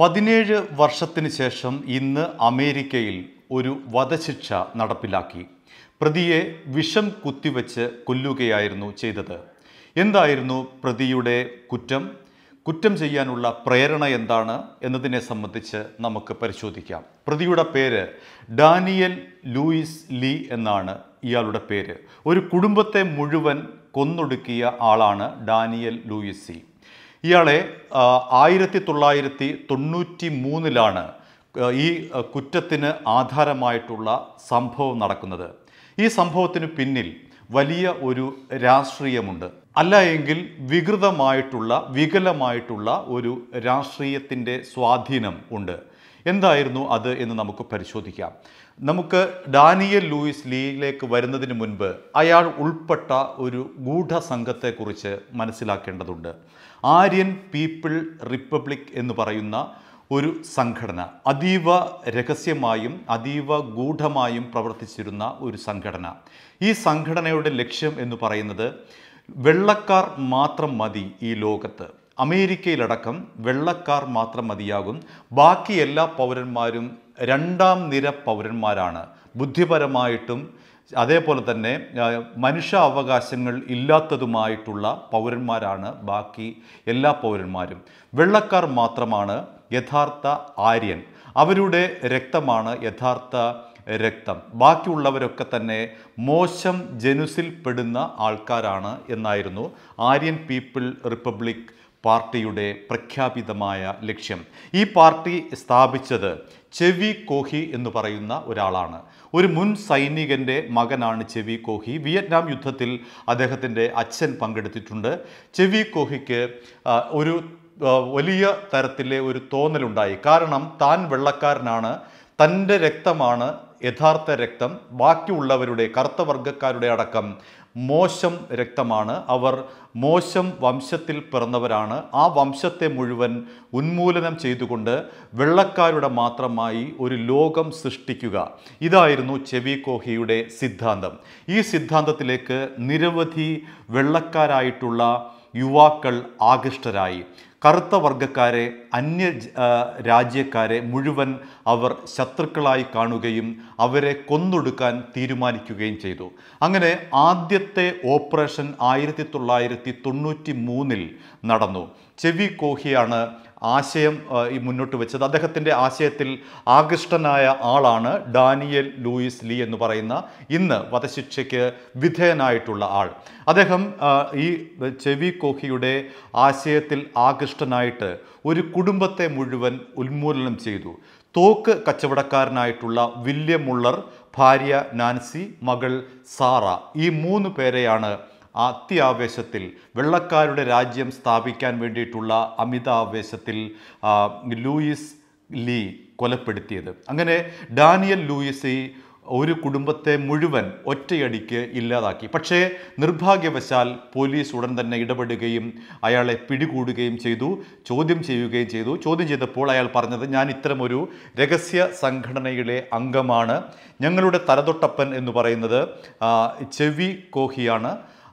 പതിനേഴ് വർഷത്തിന് ശേഷം ഇന്ന് അമേരിക്കയിൽ ഒരു വധശിക്ഷ നടപ്പിലാക്കി പ്രതിയെ വിഷം കുത്തിവെച്ച് കൊല്ലുകയായിരുന്നു ചെയ്തത് എന്തായിരുന്നു പ്രതിയുടെ കുറ്റം കുറ്റം ചെയ്യാനുള്ള പ്രേരണ എന്താണ് എന്നതിനെ സംബന്ധിച്ച് നമുക്ക് പരിശോധിക്കാം പ്രതിയുടെ പേര് ഡാനിയൽ ലൂയിസ് ലീ എന്നാണ് ഇയാളുടെ പേര് ഒരു കുടുംബത്തെ മുഴുവൻ കൊന്നൊടുക്കിയ ആളാണ് ഡാനിയൽ ലൂയിസ് സി ഇയാളെ ആയിരത്തി തൊള്ളായിരത്തി തൊണ്ണൂറ്റി മൂന്നിലാണ് ഈ കുറ്റത്തിന് ആധാരമായിട്ടുള്ള സംഭവം നടക്കുന്നത് ഈ സംഭവത്തിന് പിന്നിൽ വലിയ ഒരു രാഷ്ട്രീയമുണ്ട് അല്ല എങ്കിൽ വികൃതമായിട്ടുള്ള വികലമായിട്ടുള്ള ഒരു രാഷ്ട്രീയത്തിൻ്റെ സ്വാധീനം ഉണ്ട് എന്തായിരുന്നു അത് എന്ന് നമുക്ക് പരിശോധിക്കാം നമുക്ക് ഡാനിയൽ ലൂയിസ് ലീയിലേക്ക് വരുന്നതിന് മുൻപ് അയാൾ ഉൾപ്പെട്ട ഒരു ഗൂഢസംഘത്തെക്കുറിച്ച് മനസ്സിലാക്കേണ്ടതുണ്ട് ആര്യൻ പീപ്പിൾ റിപ്പബ്ലിക് എന്ന് പറയുന്ന ഒരു സംഘടന അതീവ രഹസ്യമായും അതീവ ഗൂഢമായും പ്രവർത്തിച്ചിരുന്ന ഒരു സംഘടന ഈ സംഘടനയുടെ ലക്ഷ്യം എന്ന് പറയുന്നത് വെള്ളക്കാർ മാത്രം മതി ഈ ലോകത്ത് അമേരിക്കയിലടക്കം വെള്ളക്കാർ മാത്രം മതിയാകും ബാക്കി എല്ലാ പൗരന്മാരും രണ്ടാം നിര പൗരന്മാരാണ് ബുദ്ധിപരമായിട്ടും അതേപോലെ തന്നെ മനുഷ്യ അവകാശങ്ങൾ ഇല്ലാത്തതുമായിട്ടുള്ള പൗരന്മാരാണ് ബാക്കി എല്ലാ പൗരന്മാരും വെള്ളക്കാർ മാത്രമാണ് യഥാർത്ഥ ആര്യൻ അവരുടെ രക്തമാണ് യഥാർത്ഥ രക്തം ബാക്കിയുള്ളവരൊക്കെ തന്നെ മോശം ജനുസിൽപ്പെടുന്ന ആൾക്കാരാണ് എന്നായിരുന്നു ആര്യൻ പീപ്പിൾ റിപ്പബ്ലിക് പാർട്ടിയുടെ പ്രഖ്യാപിതമായ ലക്ഷ്യം ഈ പാർട്ടി സ്ഥാപിച്ചത് ചെവി കോഹി എന്ന് പറയുന്ന ഒരാളാണ് ഒരു മുൻ സൈനികൻ്റെ മകനാണ് ചെവി കോഹി വിയറ്റ്നാം യുദ്ധത്തിൽ അദ്ദേഹത്തിൻ്റെ അച്ഛൻ പങ്കെടുത്തിട്ടുണ്ട് ചെവി കോഹിക്ക് ഒരു വലിയ തരത്തിലെ ഒരു തോന്നലുണ്ടായി കാരണം താൻ വെള്ളക്കാരനാണ് തൻ്റെ രക്തമാണ് യഥാർത്ഥ രക്തം ബാക്കിയുള്ളവരുടെ കറുത്തവർഗക്കാരുടെ അടക്കം മോശം രക്തമാണ് അവർ മോശം വംശത്തിൽ പിറന്നവരാണ് ആ വംശത്തെ മുഴുവൻ ഉന്മൂലനം ചെയ്തുകൊണ്ട് വെള്ളക്കാരുടെ മാത്രമായി ഒരു ലോകം സൃഷ്ടിക്കുക ഇതായിരുന്നു ചെവി കോഹിയുടെ സിദ്ധാന്തം ഈ സിദ്ധാന്തത്തിലേക്ക് നിരവധി വെള്ളക്കാരായിട്ടുള്ള യുവാക്കൾ ആകൃഷ്ടരായി കറുത്ത വർഗക്കാരെ അന്യ രാജ്യക്കാരെ മുഴുവൻ അവർ ശത്രുക്കളായി കാണുകയും അവരെ കൊന്നൊടുക്കാൻ തീരുമാനിക്കുകയും ചെയ്തു അങ്ങനെ ആദ്യത്തെ ഓപ്പറേഷൻ ആയിരത്തി തൊള്ളായിരത്തി തൊണ്ണൂറ്റി മൂന്നിൽ നടന്നു ചെവി കോഹിയാണ് ആശയം ഈ മുന്നോട്ട് വെച്ചത് അദ്ദേഹത്തിൻ്റെ ആശയത്തിൽ ആകൃഷ്ടനായ ആളാണ് ഡാനിയൽ ലൂയിസ് ലീ എന്ന് പറയുന്ന ഇന്ന് വധശിക്ഷയ്ക്ക് വിധേയനായിട്ടുള്ള ആൾ അദ്ദേഹം ഈ ചെവി കോഹിയുടെ ആശയത്തിൽ ആകൃഷ്ടനായിട്ട് ഒരു കുടുംബത്തെ മുഴുവൻ ഉന്മൂലനം ചെയ്തു തോക്ക് കച്ചവടക്കാരനായിട്ടുള്ള വില്യം മുള്ളർ ഭാര്യ നാൻസി മകൾ സാറ ഈ മൂന്ന് പേരെയാണ് അത്യാവേശത്തിൽ വെള്ളക്കാരുടെ രാജ്യം സ്ഥാപിക്കാൻ വേണ്ടിയിട്ടുള്ള അമിതാവേശത്തിൽ ലൂയിസ് ലീ കൊലപ്പെടുത്തിയത് അങ്ങനെ ഡാനിയൽ ലൂയിസ് ഈ ഒരു കുടുംബത്തെ മുഴുവൻ ഒറ്റയടിക്ക് ഇല്ലാതാക്കി പക്ഷേ നിർഭാഗ്യവശാൽ പോലീസ് ഉടൻ തന്നെ ഇടപെടുകയും അയാളെ പിടികൂടുകയും ചെയ്തു ചോദ്യം ചെയ്യുകയും ചെയ്തു ചോദ്യം ചെയ്തപ്പോൾ അയാൾ പറഞ്ഞത് ഞാൻ ഇത്തരമൊരു രഹസ്യ സംഘടനയിലെ അംഗമാണ് ഞങ്ങളുടെ തലതൊട്ടപ്പൻ എന്ന് പറയുന്നത് ചെവി കോഹിയാണ്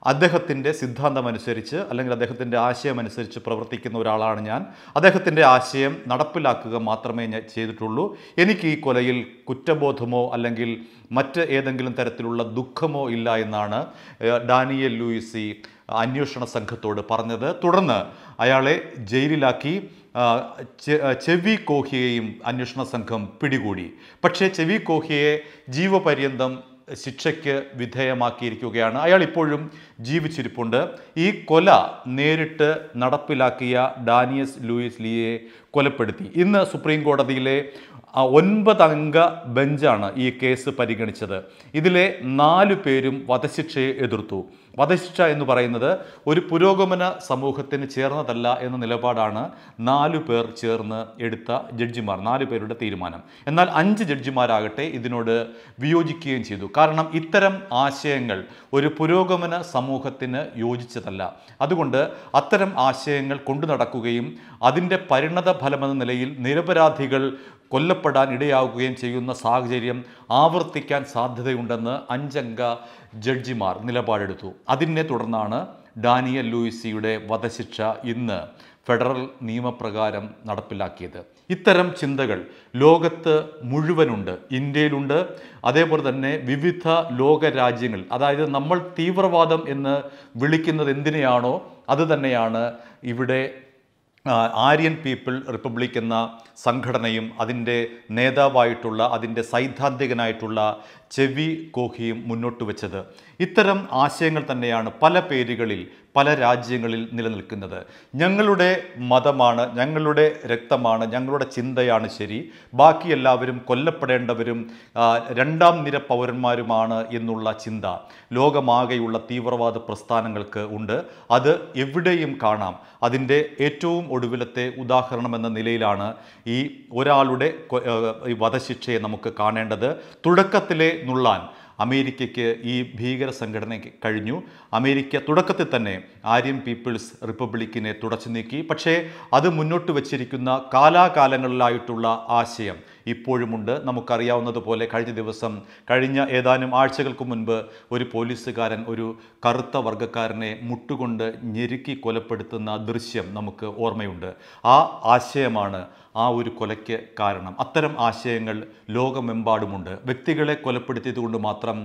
അദ്ദേഹത്തിൻ്റെ സിദ്ധാന്തമനുസരിച്ച് അല്ലെങ്കിൽ അദ്ദേഹത്തിൻ്റെ ആശയമനുസരിച്ച് പ്രവർത്തിക്കുന്ന ഒരാളാണ് ഞാൻ അദ്ദേഹത്തിൻ്റെ ആശയം നടപ്പിലാക്കുക മാത്രമേ ഞാൻ ചെയ്തിട്ടുള്ളൂ എനിക്ക് ഈ കൊലയിൽ കുറ്റബോധമോ അല്ലെങ്കിൽ മറ്റ് ഏതെങ്കിലും തരത്തിലുള്ള ദുഃഖമോ ഇല്ല എന്നാണ് ഡാനിയൽ ലൂയിസി അന്വേഷണ സംഘത്തോട് പറഞ്ഞത് തുടർന്ന് അയാളെ ജയിലിലാക്കി ചെവി കോഹിയെയും അന്വേഷണ സംഘം പിടികൂടി പക്ഷേ ചെവി കോഹിയെ ജീവപര്യന്തം ശിക്ഷയ്ക്ക് വിധേയമാക്കിയിരിക്കുകയാണ് അയാൾ ഇപ്പോഴും ജീവിച്ചിരിപ്പുണ്ട് ഈ കൊല നേരിട്ട് നടപ്പിലാക്കിയ ഡാനിയസ് ലൂയിസ് ലിയെ കൊലപ്പെടുത്തി ഇന്ന് സുപ്രീം കോടതിയിലെ ഒൻപതംഗ ബെഞ്ചാണ് ഈ കേസ് പരിഗണിച്ചത് ഇതിലെ നാലു പേരും വധശിക്ഷയെ എതിർത്തു വധശിക്ഷ എന്ന് പറയുന്നത് ഒരു പുരോഗമന സമൂഹത്തിന് ചേർന്നതല്ല എന്ന നിലപാടാണ് നാലു പേർ ചേർന്ന് എടുത്ത ജഡ്ജിമാർ നാലു പേരുടെ തീരുമാനം എന്നാൽ അഞ്ച് ജഡ്ജിമാരാകട്ടെ ഇതിനോട് വിയോജിക്കുകയും ചെയ്തു കാരണം ഇത്തരം ആശയങ്ങൾ ഒരു പുരോഗമന സമൂഹത്തിന് യോജിച്ചതല്ല അതുകൊണ്ട് അത്തരം ആശയങ്ങൾ കൊണ്ടു നടക്കുകയും അതിൻ്റെ പരിണത ഫലമെന്ന നിലയിൽ നിരപരാധികൾ കൊല്ലപ്പെടാൻ ഇടയാവുകയും ചെയ്യുന്ന സാഹചര്യം ആവർത്തിക്കാൻ സാധ്യതയുണ്ടെന്ന് അഞ്ചംഗ ജഡ്ജിമാർ നിലപാടെടുത്തു അതിനെ തുടർന്നാണ് ഡാനിയൽ ലൂയിസിയുടെ വധശിക്ഷ ഇന്ന് ഫെഡറൽ നിയമപ്രകാരം നടപ്പിലാക്കിയത് ഇത്തരം ചിന്തകൾ ലോകത്ത് മുഴുവനുണ്ട് ഇന്ത്യയിലുണ്ട് അതേപോലെ തന്നെ വിവിധ ലോക രാജ്യങ്ങൾ അതായത് നമ്മൾ തീവ്രവാദം എന്ന് വിളിക്കുന്നത് എന്തിനെയാണോ അതുതന്നെയാണ് ഇവിടെ ആര്യൻ പീപ്പിൾ റിപ്പബ്ലിക് എന്ന സംഘടനയും അതിൻ്റെ നേതാവായിട്ടുള്ള അതിൻ്റെ സൈദ്ധാന്തികനായിട്ടുള്ള ചെവി കോഹിയും മുന്നോട്ട് വെച്ചത് ഇത്തരം ആശയങ്ങൾ തന്നെയാണ് പല പേരുകളിൽ പല രാജ്യങ്ങളിൽ നിലനിൽക്കുന്നത് ഞങ്ങളുടെ മതമാണ് ഞങ്ങളുടെ രക്തമാണ് ഞങ്ങളുടെ ചിന്തയാണ് ശരി ബാക്കി എല്ലാവരും കൊല്ലപ്പെടേണ്ടവരും രണ്ടാം നിര പൗരന്മാരുമാണ് എന്നുള്ള ചിന്ത ലോകമാകെയുള്ള തീവ്രവാദ പ്രസ്ഥാനങ്ങൾക്ക് ഉണ്ട് അത് എവിടെയും കാണാം അതിൻ്റെ ഏറ്റവും ഒടുവിലത്തെ ഉദാഹരണം എന്ന നിലയിലാണ് ഈ ഒരാളുടെ വധശിക്ഷയെ നമുക്ക് കാണേണ്ടത് തുടക്കത്തിലെ നുള്ളാൻ അമേരിക്കയ്ക്ക് ഈ ഭീകര സംഘടനയ്ക്ക് കഴിഞ്ഞു അമേരിക്ക തുടക്കത്തിൽ തന്നെ ആര്യൻ പീപ്പിൾസ് റിപ്പബ്ലിക്കിനെ തുടച്ചു നീക്കി പക്ഷേ അത് മുന്നോട്ട് വച്ചിരിക്കുന്ന കാലാകാലങ്ങളിലായിട്ടുള്ള ആശയം ഇപ്പോഴുമുണ്ട് നമുക്കറിയാവുന്നതുപോലെ കഴിഞ്ഞ ദിവസം കഴിഞ്ഞ ഏതാനും ആഴ്ചകൾക്ക് മുൻപ് ഒരു പോലീസുകാരൻ ഒരു കറുത്ത വർഗ്ഗക്കാരനെ മുട്ടുകൊണ്ട് ഞെരുക്കി കൊലപ്പെടുത്തുന്ന ദൃശ്യം നമുക്ക് ഓർമ്മയുണ്ട് ആ ആശയമാണ് ആ ഒരു കൊലയ്ക്ക് കാരണം അത്തരം ആശയങ്ങൾ ലോകമെമ്പാടുമുണ്ട് വ്യക്തികളെ കൊലപ്പെടുത്തിയതുകൊണ്ട് മാത്രം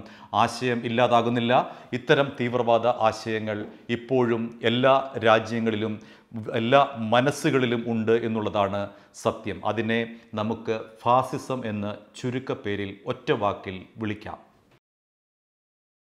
ആശയം ഇല്ലാതാകുന്നില്ല ഇത്തരം തീവ്രവാദ ആശയങ്ങൾ ഇപ്പോഴും എല്ലാ രാജ്യങ്ങളിലും എല്ലാ മനസ്സുകളിലും ഉണ്ട് എന്നുള്ളതാണ് സത്യം അതിനെ നമുക്ക് ഫാസിസം എന്ന് ചുരുക്കപ്പേരിൽ ഒറ്റ വാക്കിൽ വിളിക്കാം